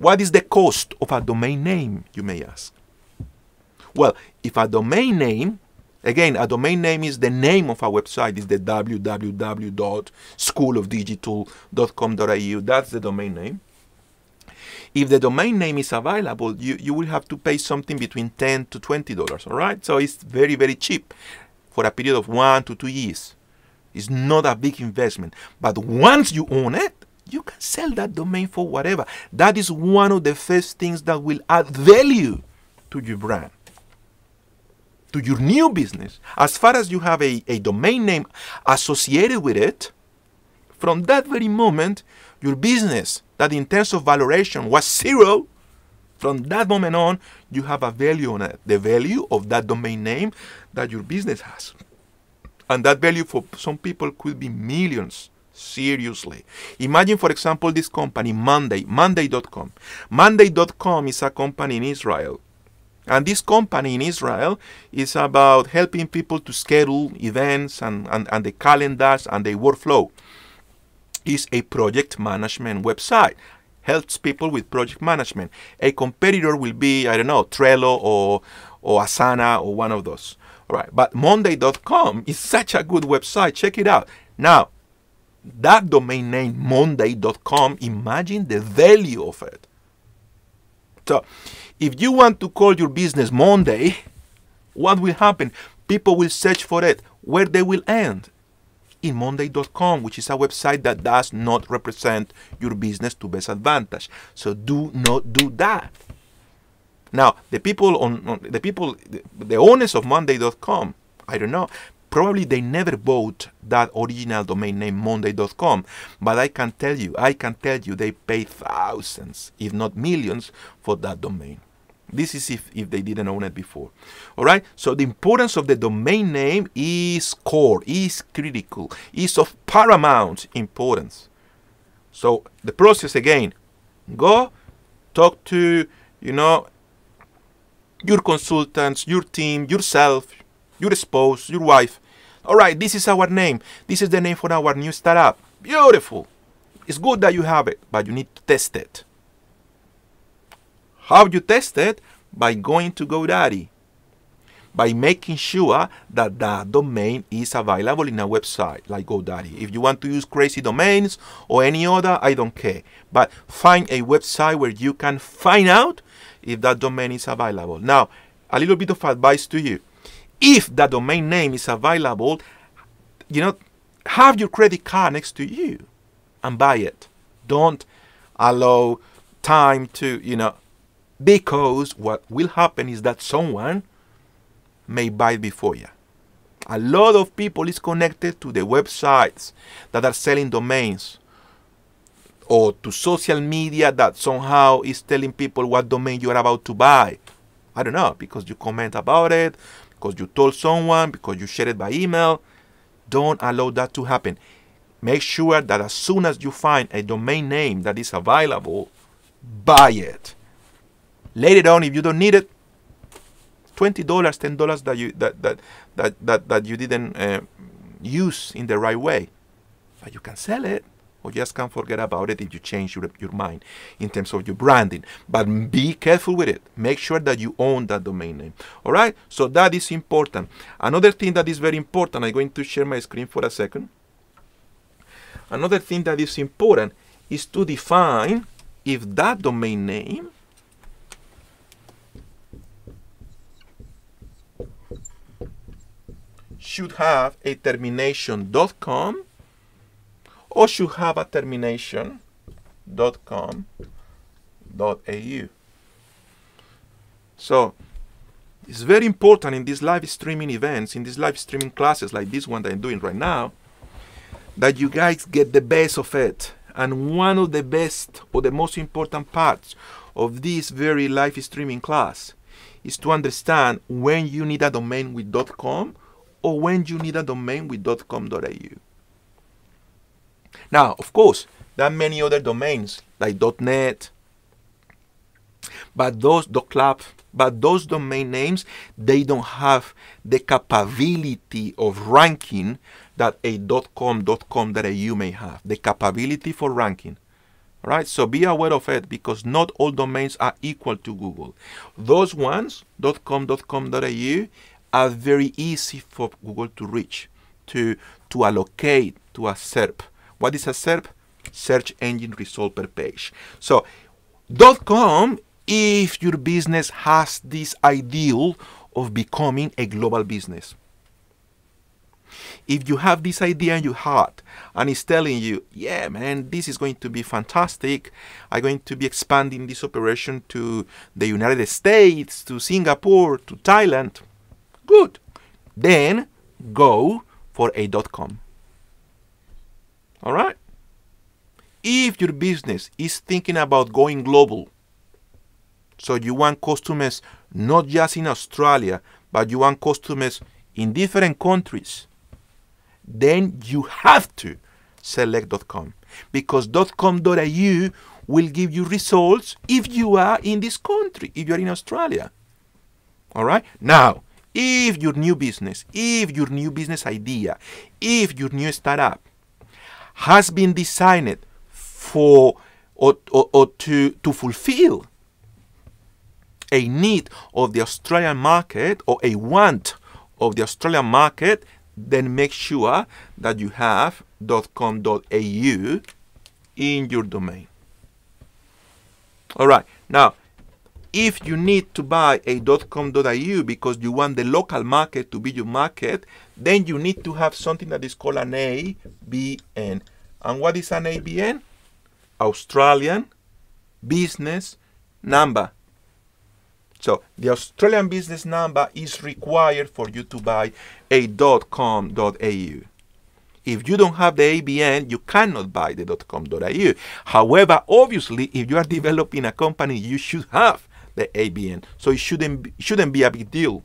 What is the cost of a domain name, you may ask? Well, if a domain name, again, a domain name is the name of a website, is the www.schoolofdigital.com.au. That's the domain name. If the domain name is available, you, you will have to pay something between 10 to $20, all right? So it's very, very cheap for a period of one to two years. It's not a big investment. But once you own it, you can sell that domain for whatever. That is one of the first things that will add value to your brand, to your new business. As far as you have a, a domain name associated with it, from that very moment, your business that in terms of valuation was zero, from that moment on, you have a value on it, the value of that domain name that your business has. And that value for some people could be millions seriously. Imagine, for example, this company, Monday, Monday.com. Monday.com is a company in Israel. And this company in Israel is about helping people to schedule events and, and, and the calendars and the workflow. Is a project management website. Helps people with project management. A competitor will be, I don't know, Trello or, or Asana or one of those. All right. But Monday.com is such a good website. Check it out. Now, that domain name, monday.com, imagine the value of it. So if you want to call your business Monday, what will happen? People will search for it. Where they will end? In monday.com, which is a website that does not represent your business to best advantage. So do not do that. Now, the people on, on the people, the, the owners of monday.com, I don't know, Probably they never bought that original domain name monday.com, but I can tell you, I can tell you they paid thousands, if not millions, for that domain. This is if, if they didn't own it before. All right, so the importance of the domain name is core, is critical, is of paramount importance. So the process again, go talk to, you know, your consultants, your team, yourself, your spouse, your wife. All right, this is our name. This is the name for our new startup. Beautiful. It's good that you have it, but you need to test it. How you test it? By going to GoDaddy. By making sure that the domain is available in a website like GoDaddy. If you want to use crazy domains or any other, I don't care. But find a website where you can find out if that domain is available. Now, a little bit of advice to you if that domain name is available, you know, have your credit card next to you and buy it. Don't allow time to, you know, because what will happen is that someone may buy before you. A lot of people is connected to the websites that are selling domains or to social media that somehow is telling people what domain you are about to buy. I don't know, because you comment about it, because you told someone, because you shared it by email. Don't allow that to happen. Make sure that as soon as you find a domain name that is available, buy it. Later on, if you don't need it, twenty dollars, ten dollars that you that that that that, that you didn't uh, use in the right way, but you can sell it or just can't forget about it if you change your, your mind in terms of your branding. But be careful with it. Make sure that you own that domain name. All right, so that is important. Another thing that is very important, I'm going to share my screen for a second. Another thing that is important is to define if that domain name should have a termination.com or should have a termination dot com dot au. So it's very important in these live streaming events, in these live streaming classes like this one that I'm doing right now, that you guys get the best of it. And one of the best or the most important parts of this very live streaming class is to understand when you need a domain with .com or when you need a domain with .com.au. Now, of course, there are many other domains like .NET, but those .club, but those domain names, they don't have the capability of ranking that a .com, .com.au may have, the capability for ranking. All right, so be aware of it because not all domains are equal to Google. Those ones, .com, .au are very easy for Google to reach, to, to allocate to assert. What is a SERP? Search engine result per page. So .com, if your business has this ideal of becoming a global business. If you have this idea in your heart and it's telling you, yeah, man, this is going to be fantastic. I'm going to be expanding this operation to the United States, to Singapore, to Thailand. Good. Then go for a .com. All right? If your business is thinking about going global, so you want customers not just in Australia, but you want customers in different countries, then you have to select.com because .com.au will give you results if you are in this country, if you are in Australia. All right? Now, if your new business, if your new business idea, if your new startup has been designed for or, or, or to, to fulfill a need of the Australian market or a want of the Australian market, then make sure that you have .com.au in your domain. All right, now if you need to buy a .com.au because you want the local market to be your market, then you need to have something that is called an ABN. And what is an ABN? Australian business number. So the Australian business number is required for you to buy a .com.au. If you don't have the ABN, you cannot buy the .com.au. However, obviously, if you are developing a company, you should have the ABN. So it shouldn't, shouldn't be a big deal